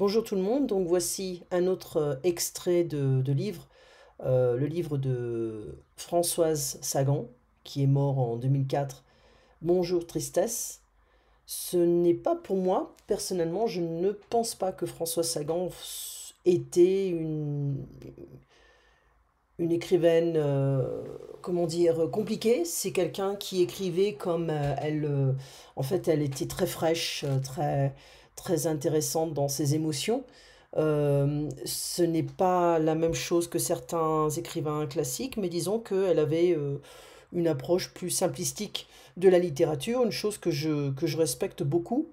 Bonjour tout le monde, donc voici un autre euh, extrait de, livre, euh, le livre de Françoise Sagan, qui est mort en 2004, Bonjour Tristesse. Ce n'est pas pour moi, personnellement, je ne pense pas que Françoise Sagan était une, une écrivaine, euh, comment dire, compliquée. C'est quelqu'un qui écrivait comme elle, en fait, elle était très fraîche, très très intéressante dans ses émotions. Euh, ce n'est pas la même chose que certains écrivains classiques, mais disons qu'elle avait euh, une approche plus simplistique de la littérature, une chose que je, que je respecte beaucoup.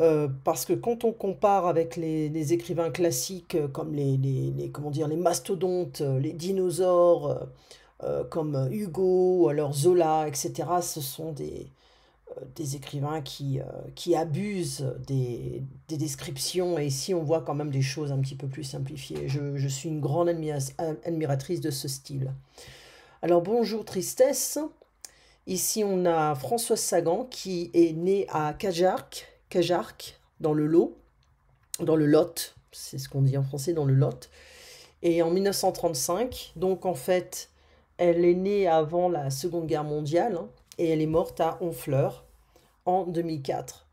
Euh, parce que quand on compare avec les, écrivains classiques comme les, les, comment dire, les mastodontes, les dinosaures, comme Hugo, alors Zola, etc., ce sont des, euh, des écrivains qui, euh, abusent des, descriptions et ici on voit quand même des choses un petit peu plus simplifiées. Je, suis une grande admiratrice de ce style. Alors bonjour Tristesse, ici on a Françoise Sagan qui est née à Cajarc, Cajarc dans le Lot, dans le Lot, c'est ce qu'on dit en français, dans le Lot, et en 1935, donc en fait elle est née avant la Seconde Guerre mondiale, hein et elle est morte à Honfleur en 2004.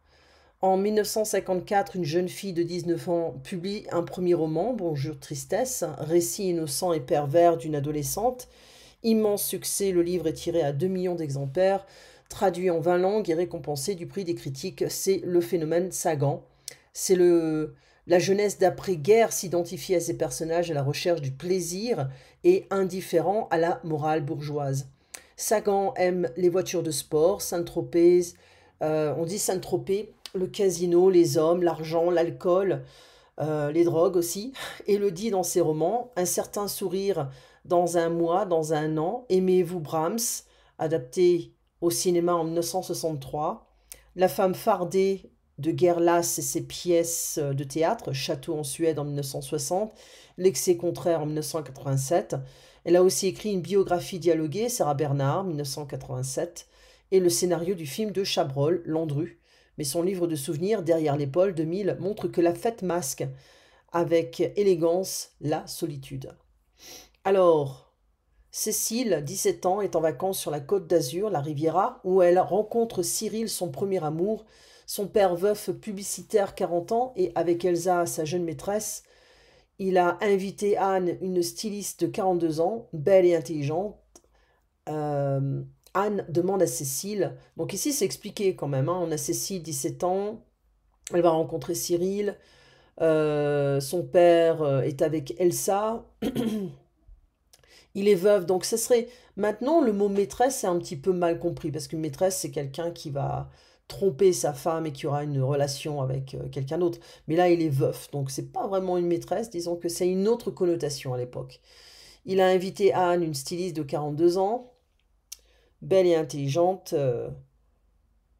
En 1954, une jeune fille de 19 ans publie un premier roman, Bonjour Tristesse, récit innocent et pervers d'une adolescente. Immense succès, le livre est tiré à 2 millions d'exemplaires, traduit en 20 langues et récompensé du prix des critiques. C'est le phénomène Sagan. C'est le, la jeunesse d'après-guerre s'identifie à ses personnages à la recherche du plaisir et indifférent à la morale bourgeoise. Sagan aime les voitures de sport, Saint-Tropez, euh, on dit Saint-Tropez, le casino, les hommes, l'argent, l'alcool, euh, les drogues aussi. Et le dit dans ses romans, un certain sourire dans un mois, dans un an, Aimez-vous Brahms, adapté au cinéma en 1963, La femme fardée de Gerlas et ses pièces de théâtre, Château en Suède en 1960, L'excès contraire en 1987, elle a aussi écrit une biographie dialoguée, Sarah Bernard, 1987, et le scénario du film de Chabrol, Landru. Mais son livre de souvenirs, Derrière l'épaule, 2000, montre que la fête masque avec élégance la solitude. Alors, Cécile, 17 ans, est en vacances sur la côte d'Azur, la Riviera, où elle rencontre Cyril, son premier amour, son père veuf publicitaire 40 ans, et avec Elsa, sa jeune maîtresse, il a invité Anne, une styliste de 42 ans, belle et intelligente. Euh, Anne demande à Cécile, donc ici c'est expliqué quand même, hein. on a Cécile, 17 ans, elle va rencontrer Cyril, euh, son père euh, est avec Elsa, il est veuve, donc ça serait... Maintenant, le mot maîtresse est un petit peu mal compris, parce qu'une maîtresse, c'est quelqu'un qui va tromper sa femme et qu'il aura une relation avec euh, quelqu'un d'autre. Mais là, il est veuf, donc c'est pas vraiment une maîtresse, disons que c'est une autre connotation à l'époque. Il a invité Anne, une styliste de 42 ans, belle et intelligente, euh,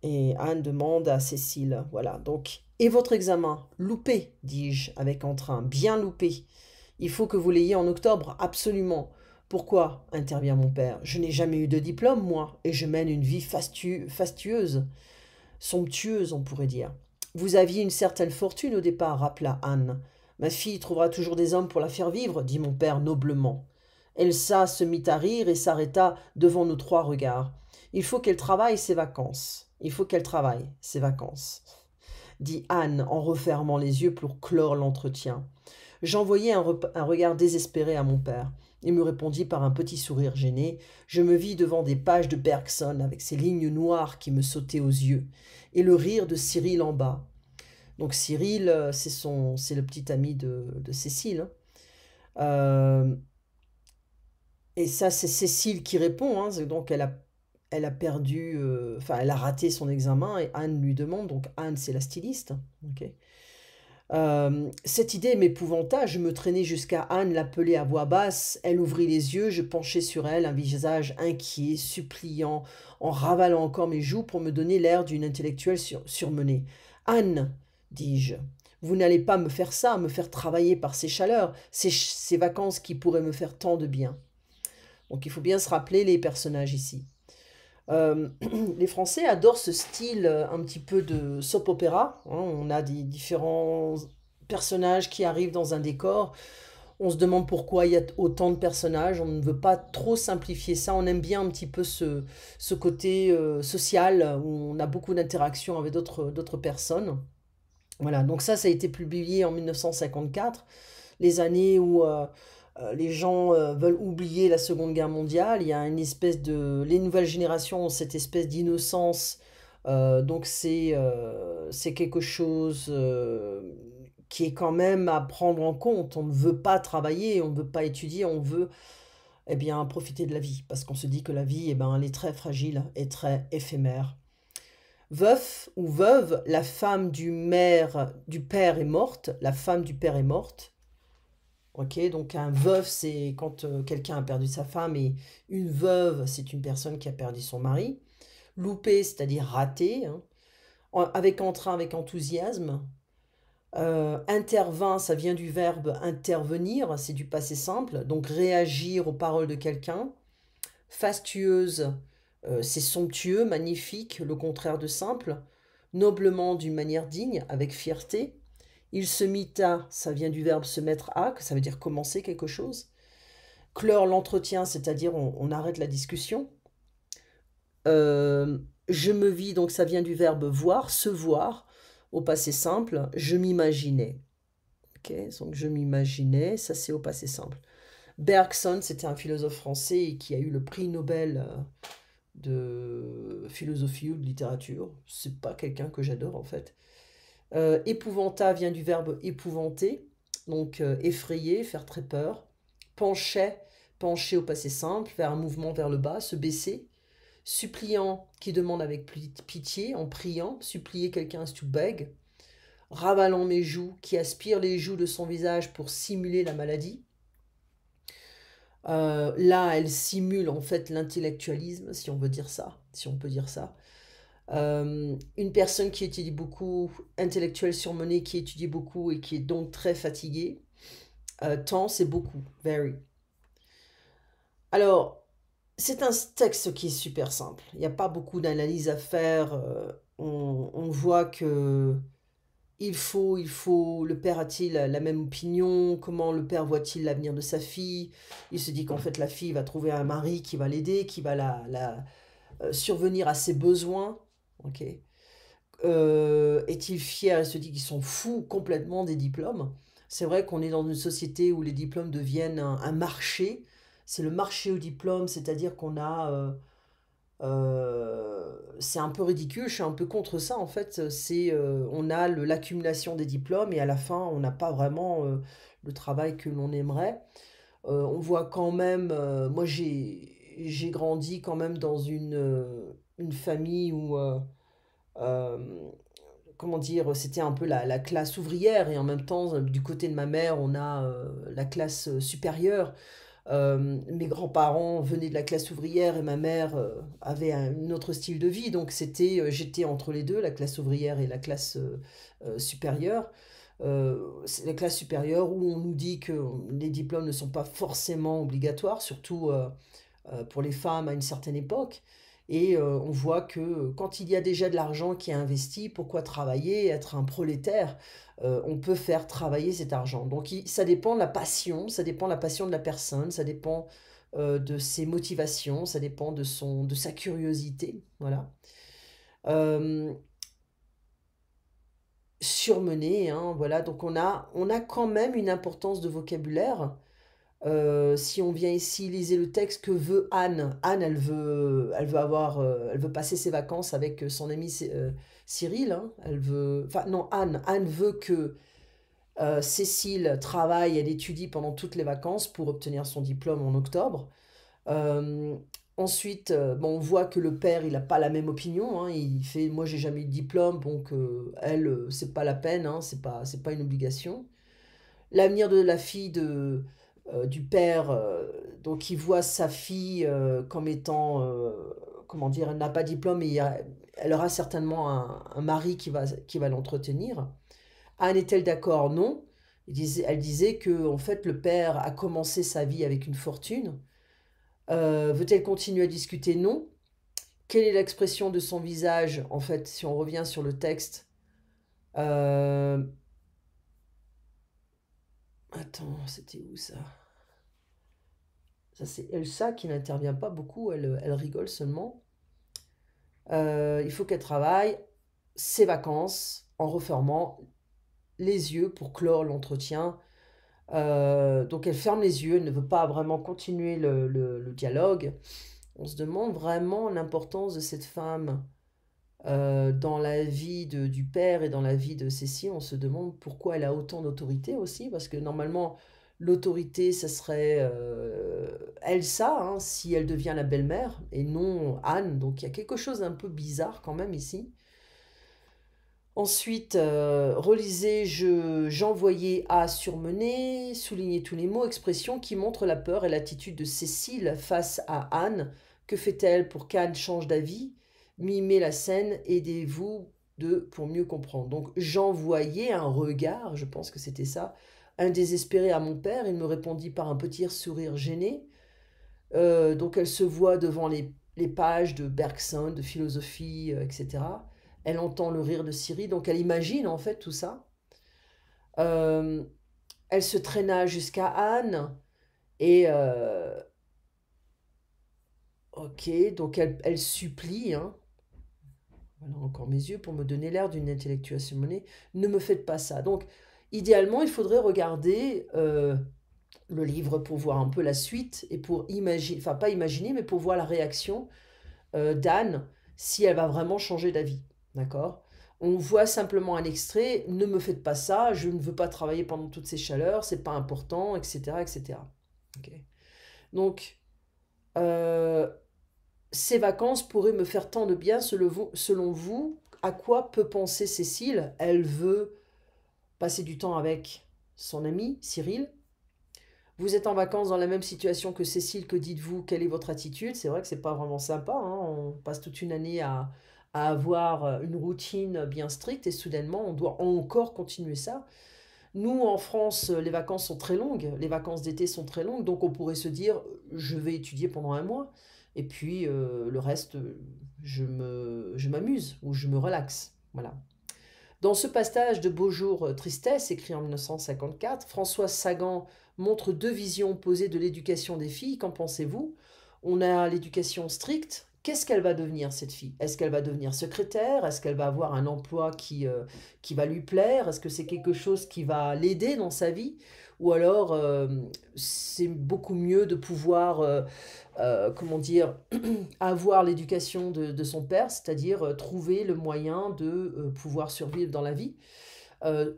et Anne demande à Cécile, voilà, donc, et votre examen Loupé, dis-je avec entrain, bien loupé. Il faut que vous l'ayez en octobre, absolument. Pourquoi intervient mon père. Je n'ai jamais eu de diplôme, moi, et je mène une vie fastueuse somptueuse, on pourrait dire. Vous aviez une certaine fortune au départ, rappela Anne. Ma fille trouvera toujours des hommes pour la faire vivre, dit mon père noblement. Elsa se mit à rire et s'arrêta devant nos trois regards. Il faut qu'elle travaille ses vacances. Il faut qu'elle travaille ses vacances, dit Anne en refermant les yeux pour clore l'entretien. J'envoyai un regard désespéré à mon père. Il me répondit par un petit sourire gêné. Je me vis devant des pages de Bergson avec ces lignes noires qui me sautaient aux yeux, et le rire de Cyril en bas. Donc Cyril, euh, c'est son, c'est le petit ami de, de Cécile. Hein. Euh, et ça, c'est Cécile qui répond. Hein. donc elle a, elle a perdu, euh, enfin elle a raté son examen et Anne lui demande. Donc Anne, c'est la styliste. ok euh, cette idée m'épouvanta, je me traînais jusqu'à Anne, l'appeler à voix basse, elle ouvrit les yeux, je penchai sur elle, un visage inquiet, suppliant, en ravalant encore mes joues pour me donner l'air d'une intellectuelle surmenée. Anne, dis-je, vous n'allez pas me faire ça, me faire travailler par ces chaleurs, ces, ces vacances qui pourraient me faire tant de bien. Donc il faut bien se rappeler les personnages ici. Euh, les Français adorent ce style euh, un petit peu de soap opéra. Hein. on a des différents personnages qui arrivent dans un décor. On se demande pourquoi il y a autant de personnages. On ne veut pas trop simplifier ça. On aime bien un petit peu ce, ce côté euh, social où on a beaucoup d'interactions avec d'autres personnes. Voilà, donc ça, ça a été publié en 1954, les années où euh, les gens euh, veulent oublier la Seconde Guerre mondiale. Il y a une espèce de. Les nouvelles générations ont cette espèce d'innocence. Euh, donc c'est quelque chose qui est quand même à prendre en compte. On ne veut pas travailler, on ne veut pas étudier, on veut eh bien, profiter de la vie. Parce qu'on se dit que la vie, eh ben, elle est très fragile et très éphémère. Veuf ou veuve, la femme du, maire, du père est morte. La femme du père est morte donc un veuf, c'est quand euh, quelqu'un a perdu sa femme et une veuve, c'est une personne qui a perdu son mari. Loupé, c'est-à-dire raté, hein. avec entrain, avec enthousiasme. Euh, intervint, ça vient du verbe intervenir, c'est du passé simple, donc réagir aux paroles de quelqu'un. Fastueuse, euh, c'est somptueux, magnifique, le contraire de simple. Noblement, d'une manière digne, avec fierté. Il se mit à, ça vient du verbe se mettre à, ça veut dire commencer quelque chose. Clore l'entretien, c'est-à-dire on, arrête la discussion. Euh, je me vis, donc ça vient du verbe voir, se voir, au passé simple. Je m'imaginais. Ok, donc je m'imaginais, ça c'est au passé simple. Bergson, c'était un philosophe français qui a eu le prix Nobel euh, de philosophie ou de littérature. C'est pas quelqu'un que j'adore en fait. Euh, épouvanta vient du verbe épouvanter, donc euh, effrayer, faire très peur. Pencher », pencher au passé simple, faire un mouvement vers le bas, se baisser. Suppliant, qui demande avec pitié, en priant, supplier quelqu'un, to beg. Ravalant mes joues, qui aspire les joues de son visage pour simuler la maladie. Euh, là, elle simule en fait l'intellectualisme, si on veut dire ça, si on peut dire ça. Euh, une personne qui étudie beaucoup, intellectuelle surmenée, qui étudie beaucoup et qui est donc très fatiguée. Euh, tant c'est beaucoup, very. Alors, c'est un texte qui est super simple. Il n'y a pas beaucoup d'analyse à faire. Euh, on, on, voit que il faut, il faut, le père a-t-il la même opinion Comment le père voit-il l'avenir de sa fille Il se dit qu'en fait, la fille va trouver un mari qui va l'aider, qui va la, la survenir à ses besoins ok euh, Est-il fier Il se dit qu'ils sont fous complètement des diplômes. C'est vrai qu'on est dans une société où les diplômes deviennent un, marché. C'est le marché aux diplômes, c'est-à-dire qu'on a... Euh, euh, c'est un peu ridicule, je suis un peu contre ça en fait. C'est on a l'accumulation des diplômes et à la fin on n'a pas vraiment le travail que l'on aimerait. on voit quand même, moi j'ai grandi quand même dans une une famille où, euh, euh, comment dire, c'était un peu la, classe ouvrière et en même temps, euh, du côté de ma mère, on a la classe supérieure. mes grands-parents venaient de la classe ouvrière et ma mère avait un, autre style de vie. Donc c'était, j'étais entre les deux, la classe ouvrière et la classe supérieure. c'est la classe supérieure où on nous dit que les diplômes ne sont pas forcément obligatoires, surtout pour les femmes à une certaine époque. Et euh, on voit que euh, quand il y a déjà de l'argent qui est investi, pourquoi travailler, être un prolétaire euh, On peut faire travailler cet argent. Donc ça dépend de la passion, ça dépend de la passion de la personne, ça dépend de ses motivations, ça dépend de, son, de sa curiosité. Voilà. surmené, hein, voilà. Donc on a, on a quand même une importance de vocabulaire euh, si on vient ici, lisez le texte que veut Anne. Anne, elle veut, elle veut avoir, euh, elle veut passer ses vacances avec euh, son ami Cyril. Hein. Elle veut, enfin non, Anne, Anne veut que Cécile travaille, elle étudie pendant toutes les vacances pour obtenir son diplôme en octobre. ensuite, bon, on voit que le père, il n'a pas la même opinion. Hein. Il fait, moi, j'ai jamais eu de diplôme, donc elle, c'est pas la peine, hein. c'est pas, c'est pas une obligation. L'avenir de la fille de euh, du père, euh, donc il voit sa fille euh, comme étant, comment dire, elle n'a pas diplôme, et elle aura certainement un, mari qui va, qui va l'entretenir. Anne est-elle d'accord Non. Elle disait, elle que en fait le père a commencé sa vie avec une fortune. Veut-elle continuer à discuter Non. Quelle est l'expression de son visage En fait, si on revient sur le texte, attends, c'était où ça Ça, c'est Elsa qui n'intervient pas beaucoup, elle, rigole seulement. Euh, il faut qu'elle travaille ses vacances en refermant les yeux pour clore l'entretien. Euh, donc elle ferme les yeux, elle ne veut pas vraiment continuer le dialogue. On se demande vraiment l'importance de cette femme euh, dans la vie du père et dans la vie de Cécile, on se demande pourquoi elle a autant d'autorité aussi, parce que normalement, l'autorité, ça serait elle euh, Elsa, hein, si elle devient la belle-mère, et non Anne. Donc il y a quelque chose d'un peu bizarre quand même ici. Ensuite, euh, relisez, j'envoyais à surmener, souligner tous les mots, expressions qui montrent la peur et l'attitude de Cécile face à Anne. Que fait-elle pour qu'Anne change d'avis mimer la scène, aidez-vous de pour mieux comprendre. Donc j'envoyais un regard, je pense que c'était ça, un désespéré à mon père. Il me répondit par un petit sourire gêné. Euh, donc elle se voit devant les, pages de Bergson, de philosophie, euh, etc. Elle entend le rire de Siri, donc elle imagine en fait tout ça. Euh, elle se traîna jusqu'à Anne et ok, donc elle, elle supplie, hein, voilà encore mes yeux pour me donner l'air d'une intellectuation monnaie. Ne me faites pas ça. Donc, idéalement, il faudrait regarder euh, le livre pour voir un peu la suite et pour imaginer, enfin pas imaginer, mais pour voir la réaction euh, d'Anne si elle va vraiment changer d'avis. D'accord on voit simplement un extrait, ne me faites pas ça, je ne veux pas travailler pendant toutes ces chaleurs, c'est pas important, etc. etc. Donc, euh, ces vacances pourraient me faire tant de bien selon vous À quoi peut penser Cécile Elle veut passer du temps avec son ami Cyril. Vous êtes en vacances dans la même situation que Cécile, que dites-vous Quelle est votre attitude C'est vrai que c'est pas vraiment sympa. Hein. on passe toute une année à, avoir une routine bien stricte et soudainement on doit encore continuer ça. Nous, en France, les vacances sont très longues, les vacances d'été sont très longues, donc on pourrait se dire je vais étudier pendant un mois. Et puis euh, le reste, je me, je m'amuse ou je me relaxe. Voilà. Dans ce passage de Beaux jours euh, tristesse, écrit en 1954, François Sagan montre deux visions posées de l'éducation des filles. Qu'en pensez-vous On a l'éducation stricte. Qu'est-ce qu'elle va devenir cette fille Est-ce qu'elle va devenir secrétaire Est-ce qu'elle va avoir un emploi qui, euh, qui va lui plaire Est-ce que c'est quelque chose qui va l'aider dans sa vie ou alors euh, c'est beaucoup mieux de pouvoir, euh, euh, comment dire, avoir l'éducation de, de, son père, c'est-à-dire trouver le moyen de pouvoir survivre dans la vie,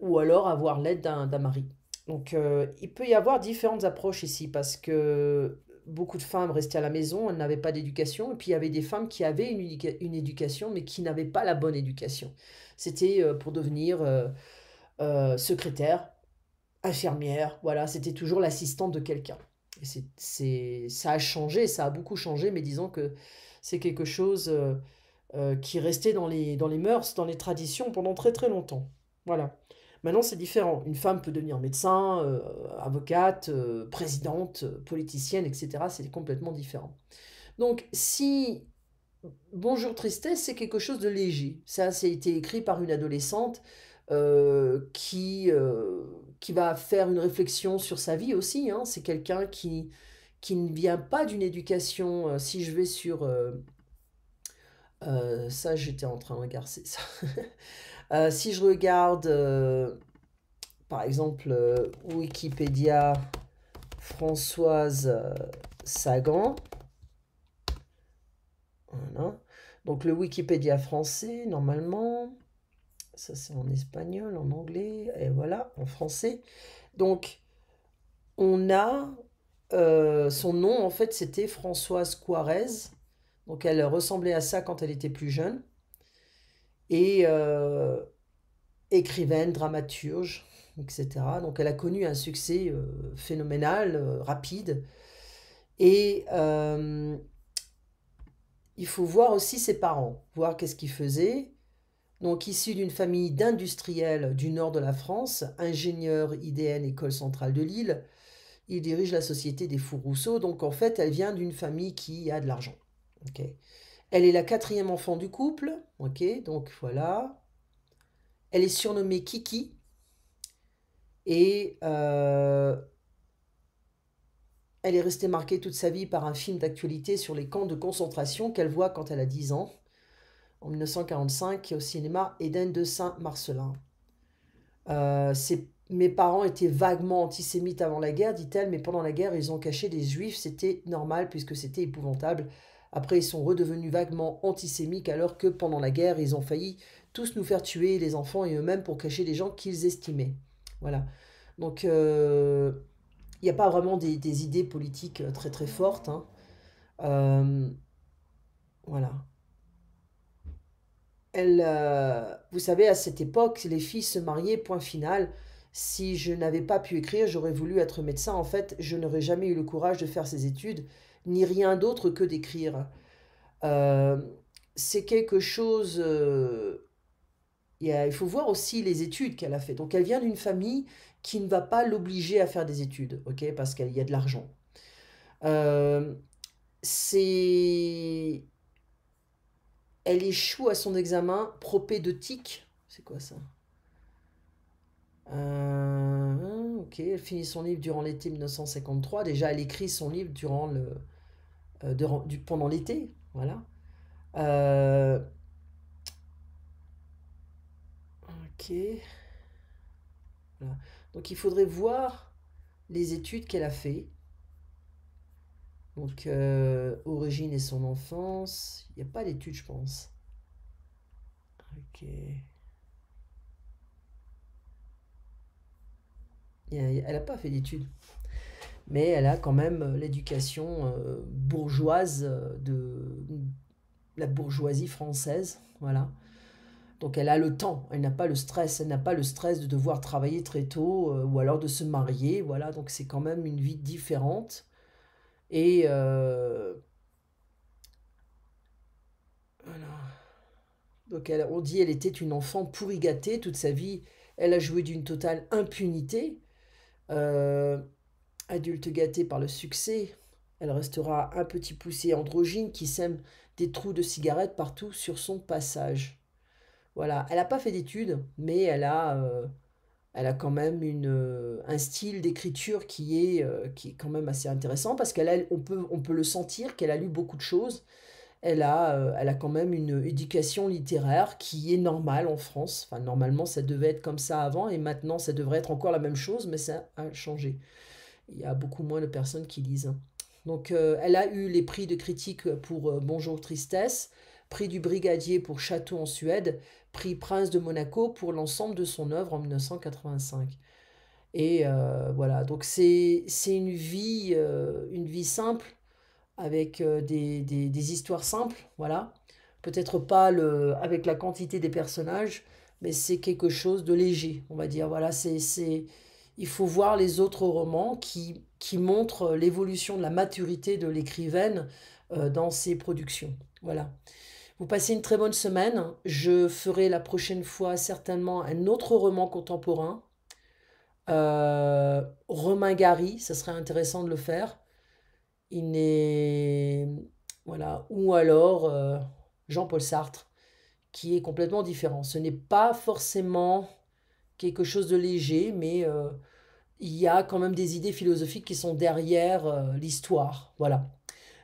ou alors avoir l'aide d'un mari. Donc il peut y avoir différentes approches ici, parce que beaucoup de femmes restaient à la maison, elles n'avaient pas d'éducation, et puis il y avait des femmes qui avaient une, une éducation, mais qui n'avaient pas la bonne éducation. C'était pour devenir... secrétaire, infirmière, voilà, c'était toujours l'assistante de quelqu'un. c'est, c'est, ça a changé, ça a beaucoup changé, mais disons que c'est quelque chose euh, euh, qui restait dans les, dans les mœurs, dans les traditions pendant très très longtemps. Voilà. Maintenant, c'est différent. Une femme peut devenir médecin, euh, avocate, présidente, politicienne, etc. C'est complètement différent. Donc, si Bonjour Tristesse, c'est quelque chose de léger. Ça, c'est été écrit par une adolescente qui, qui va faire une réflexion sur sa vie aussi. Hein. C'est quelqu'un qui, qui ne vient pas d'une éducation. Euh, si je vais sur... Euh, euh, ça, j'étais en train de regarder ça. si je regarde, par exemple, Wikipédia Françoise Sagan, voilà. Donc le Wikipédia français, normalement ça c'est en espagnol, en anglais, et voilà, en français. Donc, on a euh, son nom, en fait, c'était Françoise Juarez. Donc, elle ressemblait à ça quand elle était plus jeune. Et euh, écrivaine, dramaturge, etc. Donc, elle a connu un succès euh, phénoménal, rapide. Et il faut voir aussi ses parents, voir qu'est-ce qu'ils faisaient donc issu d'une famille d'industriels du nord de la France, ingénieur IDN École Centrale de Lille. Il dirige la société des Fous Rousseau, donc en fait, elle vient d'une famille qui a de l'argent. Elle est la quatrième enfant du couple, donc voilà. Elle est surnommée Kiki. Et euh, elle est restée marquée toute sa vie par un film d'actualité sur les camps de concentration qu'elle voit quand elle a 10 ans en 1945 au cinéma Eden de Saint-Marcelin. Euh, mes parents étaient vaguement antisémites avant la guerre, dit-elle, mais pendant la guerre, ils ont caché des juifs. C'était normal puisque c'était épouvantable. Après, ils sont redevenus vaguement antisémites alors que pendant la guerre, ils ont failli tous nous faire tuer, les enfants et eux-mêmes, pour cacher des gens qu'ils estimaient. Voilà. Donc, euh, il n'y a pas vraiment des, idées politiques euh, très très fortes. Hein. voilà elle, euh, vous savez, à cette époque, les filles se mariaient, point final. Si je n'avais pas pu écrire, j'aurais voulu être médecin. En fait, je n'aurais jamais eu le courage de faire ces études, ni rien d'autre que d'écrire. Euh, c'est quelque chose... Euh, il faut voir aussi les études qu'elle a faites. Donc, elle vient d'une famille qui ne va pas l'obliger à faire des études, ok, parce qu'il y a de l'argent. c'est elle échoue à son examen propédeutique. C'est quoi ça euh, Ok, elle finit son livre durant l'été 1953. Déjà, elle écrit son livre durant le, euh, pendant l'été. Voilà. Euh, ok. Donc, il faudrait voir les études qu'elle a fait donc, euh, origine et son enfance. Il n'y a pas d'études, je pense. Ok. elle n'a pas fait d'études. Mais elle a quand même euh, l'éducation euh, bourgeoise de la bourgeoisie française. Voilà. Donc elle a le temps, elle n'a pas le stress, elle n'a pas le stress de devoir travailler très tôt ou alors de se marier, voilà, donc c'est quand même une vie différente. Et euh, voilà. Donc elle, on dit elle était une enfant pourri gâtée toute sa vie. Elle a joué d'une totale impunité. Euh, adulte gâtée par le succès, elle restera un petit poussé androgyne qui sème des trous de cigarettes partout sur son passage. Voilà, elle n'a pas fait d'études, mais elle a euh, elle a quand même une, euh, un style d'écriture qui est, euh, qui est quand même assez intéressant parce qu'elle on, peut, on peut le sentir qu'elle a lu beaucoup de choses. Elle a, euh, elle a quand même une éducation littéraire qui est normale en France. Enfin, normalement, ça devait être comme ça avant et maintenant, ça devrait être encore la même chose, mais ça a changé. Il y a beaucoup moins de personnes qui lisent. Hein. Donc, elle a eu les prix de critique pour Bonjour Tristesse, prix du brigadier pour Château en Suède, prix Prince de Monaco pour l'ensemble de son œuvre en 1985. Et euh, voilà, donc c'est une vie, euh, une vie simple, avec euh, des, histoires simples, voilà. Peut-être pas le, avec la quantité des personnages, mais c'est quelque chose de léger, on va dire. Voilà, c'est il faut voir les autres romans qui, qui montrent l'évolution de la maturité de l'écrivaine dans ses productions. Voilà. Vous passez une très bonne semaine. Je ferai la prochaine fois certainement un autre roman contemporain. Euh, Romain Gary, ça serait intéressant de le faire. Il Voilà. Ou alors euh, Jean-Paul Sartre, qui est complètement différent. Ce n'est pas forcément quelque chose de léger, mais euh, il y a quand même des idées philosophiques qui sont derrière l'histoire. Voilà.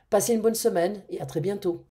Passez une bonne semaine et à très bientôt.